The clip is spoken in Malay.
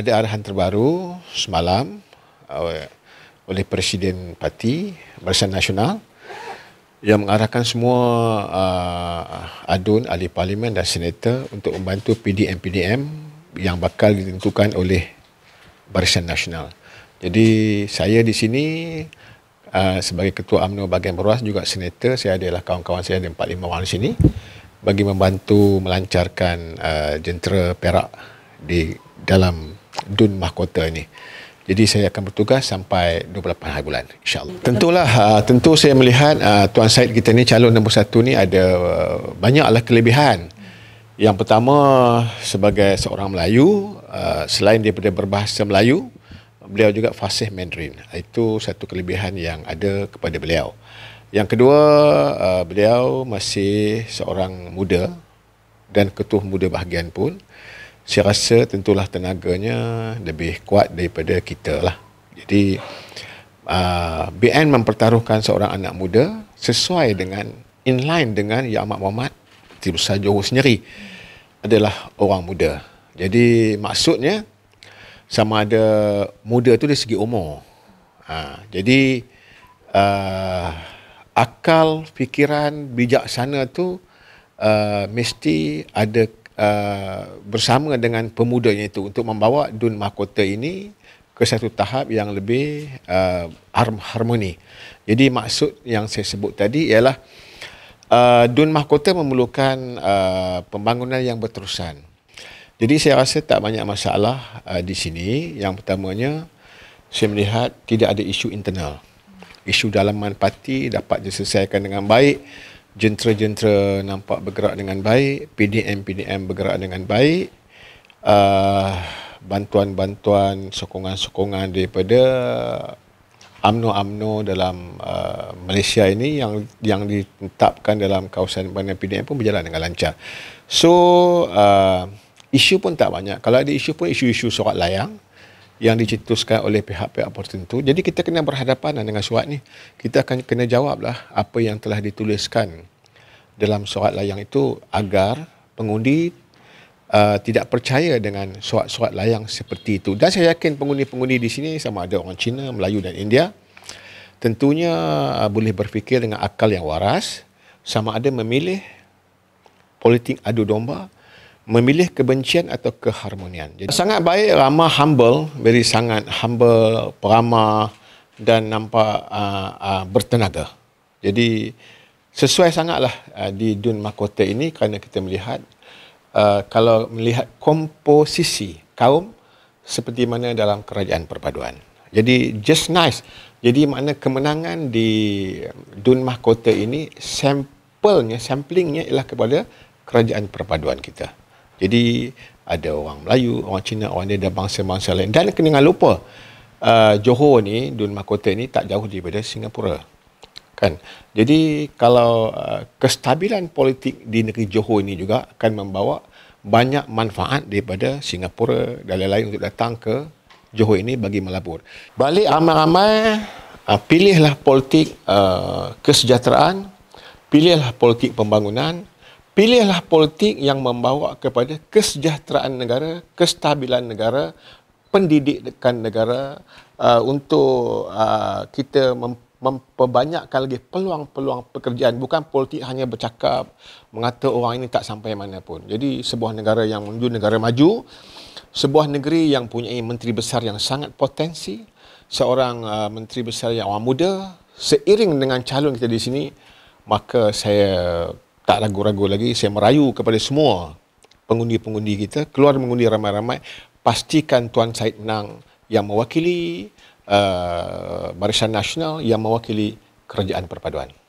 ada arahan terbaru semalam eh, oleh Presiden Parti Barisan Nasional yang mengarahkan semua uh, adun ahli parlimen dan senator untuk membantu PDM-PDM yang bakal ditentukan oleh Barisan Nasional. Jadi saya di sini uh, sebagai Ketua UMNO bahagian Beruas juga senator, saya adalah kawan-kawan saya ada 4-5 orang di sini bagi membantu melancarkan uh, jentera perak di dalam dun mahkota ini. Jadi saya akan bertugas sampai 28 hari bulan insyaAllah. Tentulah, ah, tentu saya melihat ah, Tuan Syed kita ni calon nombor satu ni ada ah, banyaklah kelebihan. Yang pertama sebagai seorang Melayu, selain daripada berbahasa Melayu, beliau juga fasih Mandarin. Itu satu kelebihan yang ada kepada beliau. Yang kedua, beliau masih seorang muda dan ketua muda bahagian pun saya rasa tentulah tenaganya lebih kuat daripada kita lah. Jadi uh, ah, BN mempertaruhkan seorang anak muda sesuai dengan in line dengan Yang Amat Muhammad Tim Johor sendiri adalah orang muda. Jadi maksudnya sama ada muda tu dari segi umur. Ha, jadi uh, akal, fikiran, bijaksana tu uh, mesti ada Uh, bersama dengan pemudanya itu untuk membawa Dun Mahkota ini ke satu tahap yang lebih uh, harmoni. Jadi maksud yang saya sebut tadi ialah uh, Dun Mahkota memerlukan uh, pembangunan yang berterusan. Jadi saya rasa tak banyak masalah uh, di sini. Yang pertamanya saya melihat tidak ada isu internal. Isu dalaman parti dapat diselesaikan dengan baik jentera-jentera nampak bergerak dengan baik, PDM-PDM bergerak dengan baik, uh, bantuan-bantuan, sokongan-sokongan daripada UMNO-UMNO dalam uh, Malaysia ini yang yang ditetapkan dalam kawasan bandar PDM pun berjalan dengan lancar. So, uh, isu pun tak banyak. Kalau ada isu pun isu-isu surat layang, yang dicetuskan oleh pihak-pihak tertentu. Jadi kita kena berhadapan lah dengan surat ni. Kita akan kena jawablah apa yang telah dituliskan dalam surat layang itu agar pengundi Uh, tidak percaya dengan surat-surat layang seperti itu. Dan saya yakin pengundi-pengundi di sini sama ada orang Cina, Melayu dan India tentunya uh, boleh berfikir dengan akal yang waras sama ada memilih politik adu domba memilih kebencian atau keharmonian. Jadi, sangat baik Rama humble, very sangat humble, peramah dan nampak uh, uh, bertenaga. Jadi sesuai sangatlah uh, di Dun Makota ini kerana kita melihat uh, kalau melihat komposisi kaum seperti mana dalam kerajaan perpaduan. Jadi just nice. Jadi makna kemenangan di Dun Mahkota ini sampelnya, samplingnya ialah kepada kerajaan perpaduan kita. Jadi ada orang Melayu, orang Cina, orang dia ada bangsa-bangsa lain. Dan kena jangan lupa, uh, Johor ni, Dun Mahkota ni tak jauh daripada Singapura. Kan? Jadi kalau uh, kestabilan politik di negeri Johor ini juga akan membawa banyak manfaat daripada Singapura dan lain-lain untuk datang ke Johor ini bagi melabur. Balik ramai-ramai, uh, pilihlah politik uh, kesejahteraan, pilihlah politik pembangunan, Pilihlah politik yang membawa kepada kesejahteraan negara, kestabilan negara, pendidikan negara uh, untuk uh, kita mem- memperbanyakkan lagi peluang-peluang pekerjaan. Bukan politik hanya bercakap, mengata orang ini tak sampai mana pun. Jadi sebuah negara yang menuju negara maju, sebuah negeri yang punya menteri besar yang sangat potensi, seorang uh, menteri besar yang orang muda, seiring dengan calon kita di sini, maka saya tak ragu-ragu lagi saya merayu kepada semua pengundi-pengundi kita keluar mengundi ramai-ramai pastikan Tuan Said Nang yang mewakili uh, Barisan Nasional yang mewakili Kerajaan Perpaduan.